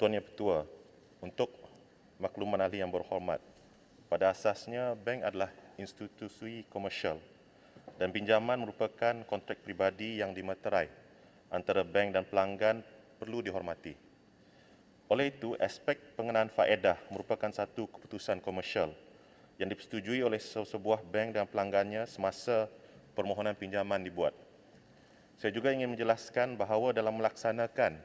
Tuan Yang Petua, untuk makluman ahli yang berhormat, pada asasnya bank adalah institusi komersial dan pinjaman merupakan kontrak pribadi yang dimeterai antara bank dan pelanggan perlu dihormati. Oleh itu, aspek pengenaan faedah merupakan satu keputusan komersial yang dipersetujui oleh sebuah bank dan pelanggannya semasa permohonan pinjaman dibuat. Saya juga ingin menjelaskan bahawa dalam melaksanakan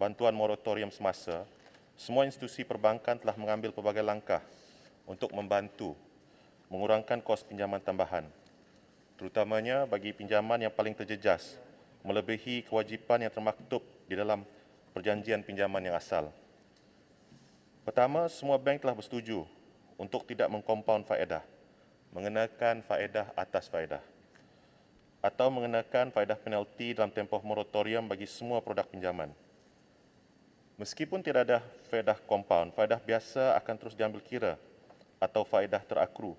bantuan moratorium semasa, semua institusi perbankan telah mengambil pelbagai langkah untuk membantu mengurangkan kos pinjaman tambahan, terutamanya bagi pinjaman yang paling terjejas melebihi kewajipan yang termaktub di dalam perjanjian pinjaman yang asal. Pertama, semua bank telah bersetuju untuk tidak mengkompaun faedah, mengenakan faedah atas faedah atau mengenakan faedah penalti dalam tempoh moratorium bagi semua produk pinjaman. Meskipun tidak ada faedah compound, faedah biasa akan terus diambil kira atau faedah terakru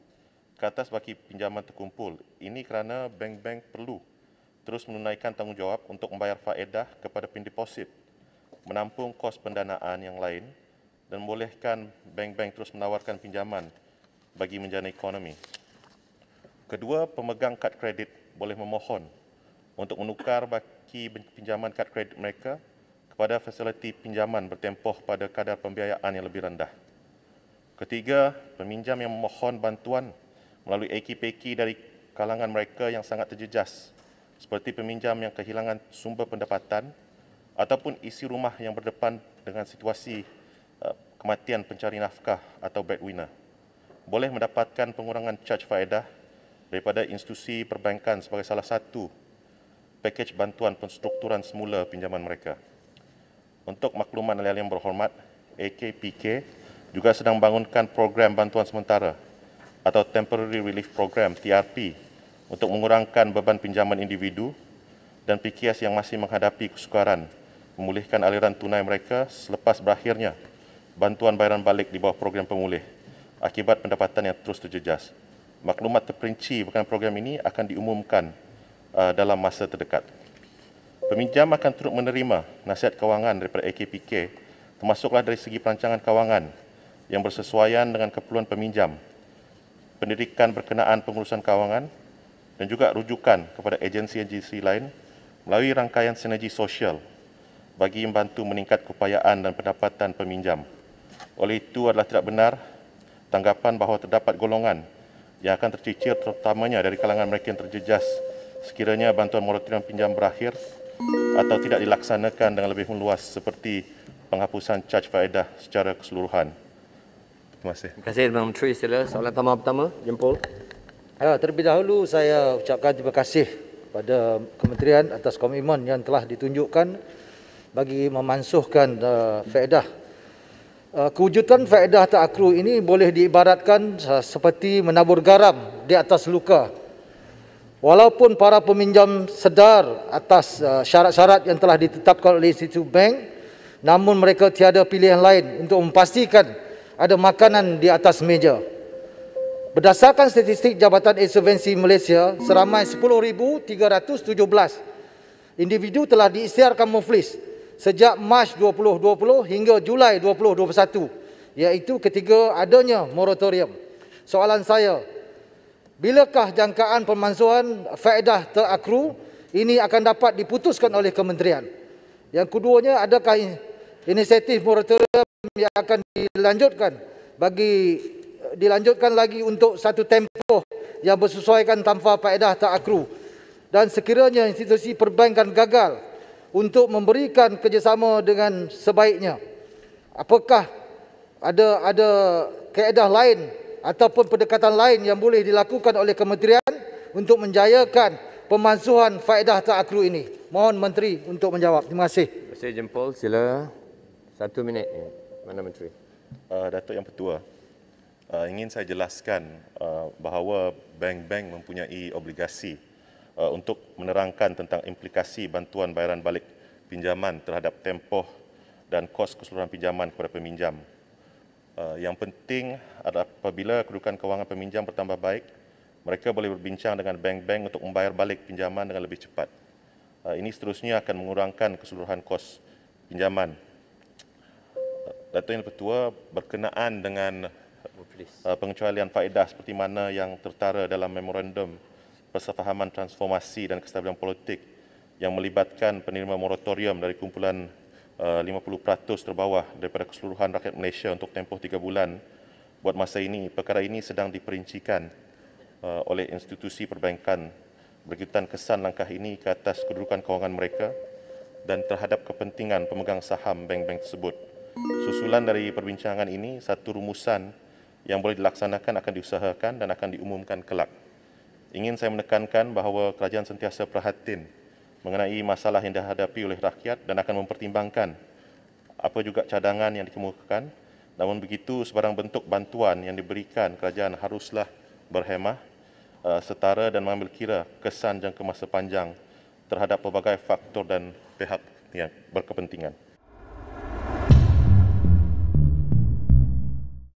ke atas bagi pinjaman terkumpul. Ini kerana bank-bank perlu terus menunaikan tanggungjawab untuk membayar faedah kepada pin deposit, menampung kos pendanaan yang lain dan membolehkan bank-bank terus menawarkan pinjaman bagi menjana ekonomi. Kedua, pemegang kad kredit boleh memohon untuk menukar bagi pinjaman kad kredit mereka kepada fasiliti pinjaman bertempoh pada kadar pembiayaan yang lebih rendah. Ketiga, peminjam yang memohon bantuan melalui AKPK dari kalangan mereka yang sangat terjejas seperti peminjam yang kehilangan sumber pendapatan ataupun isi rumah yang berdepan dengan situasi eh, kematian pencari nafkah atau breadwinner boleh mendapatkan pengurangan charge faedah daripada institusi perbankan sebagai salah satu pakej bantuan penstrukturan semula pinjaman mereka. Untuk makluman alih yang berhormat, AKPK juga sedang bangunkan program bantuan sementara atau Temporary Relief Program, TRP, untuk mengurangkan beban pinjaman individu dan PKS yang masih menghadapi kesukaran memulihkan aliran tunai mereka selepas berakhirnya bantuan bayaran balik di bawah program pemulih akibat pendapatan yang terus terjejas. Maklumat terperinci berkenaan program ini akan diumumkan uh, dalam masa terdekat. Peminjam akan turut menerima nasihat kewangan daripada AKPK termasuklah dari segi perancangan kewangan yang bersesuaian dengan keperluan peminjam, pendidikan berkenaan pengurusan kewangan dan juga rujukan kepada agensi-agensi lain melalui rangkaian sinergi sosial bagi membantu meningkat keupayaan dan pendapatan peminjam. Oleh itu adalah tidak benar tanggapan bahawa terdapat golongan yang akan tercicir terutamanya dari kalangan mereka yang terjejas sekiranya bantuan moratorium pinjam berakhir atau tidak dilaksanakan dengan lebih meluas seperti penghapusan caj faedah secara keseluruhan. Terima kasih. Terima kasih Tuan Menteri. Sila soalan pertama pertama, jempol. Ya, terlebih dahulu saya ucapkan terima kasih kepada kementerian atas komitmen yang telah ditunjukkan bagi memansuhkan uh, faedah. Uh, eh, kewujudan faedah tak akru ini boleh diibaratkan uh, seperti menabur garam di atas luka. Walaupun para peminjam sedar atas uh, syarat-syarat yang telah ditetapkan oleh institusi bank, namun mereka tiada pilihan lain untuk memastikan ada makanan di atas meja. Berdasarkan statistik Jabatan Insolvensi Malaysia, seramai 10,317 individu telah diisytiharkan muflis sejak Mac 2020 hingga Julai 2021, iaitu ketika adanya moratorium. Soalan saya, Bilakah jangkaan pemansuhan faedah terakru ini akan dapat diputuskan oleh kementerian? Yang keduanya, adakah inisiatif moratorium yang akan dilanjutkan bagi dilanjutkan lagi untuk satu tempoh yang bersesuaikan tanpa faedah terakru? Dan sekiranya institusi perbankan gagal untuk memberikan kerjasama dengan sebaiknya, apakah ada ada kaedah lain ataupun pendekatan lain yang boleh dilakukan oleh kementerian untuk menjayakan pemansuhan faedah ta'akru ini? Mohon Menteri untuk menjawab. Terima kasih. Terima kasih Jempol. Sila satu minit. Ya, Mana Menteri? Uh, Datuk Yang Pertua, uh, ingin saya jelaskan uh, bahawa bank-bank mempunyai obligasi uh, untuk menerangkan tentang implikasi bantuan bayaran balik pinjaman terhadap tempoh dan kos keseluruhan pinjaman kepada peminjam Eh, yang penting adalah apabila kedudukan kewangan peminjam bertambah baik, mereka boleh berbincang dengan bank-bank untuk membayar balik pinjaman dengan lebih cepat. Eh, ini seterusnya akan mengurangkan keseluruhan kos pinjaman. Datuk Yang Pertua berkenaan dengan eh, pengecualian faedah seperti mana yang tertara dalam memorandum persefahaman transformasi dan kestabilan politik yang melibatkan penerima moratorium dari kumpulan 50% uh, terbawah daripada keseluruhan rakyat Malaysia untuk tempoh 3 bulan buat masa ini perkara ini sedang diperincikan uh, oleh institusi perbankan berkaitan kesan langkah ini ke atas kedudukan kewangan mereka dan terhadap kepentingan pemegang saham bank-bank tersebut. Susulan dari perbincangan ini satu rumusan yang boleh dilaksanakan akan diusahakan dan akan diumumkan kelak. Ingin saya menekankan bahawa kerajaan sentiasa perhatian mengenai masalah yang dihadapi oleh rakyat dan akan mempertimbangkan apa juga cadangan yang dikemukakan. Namun begitu, sebarang bentuk bantuan yang diberikan kerajaan haruslah berhemah, eh, setara dan mengambil kira kesan jangka masa panjang terhadap pelbagai faktor dan pihak yang berkepentingan.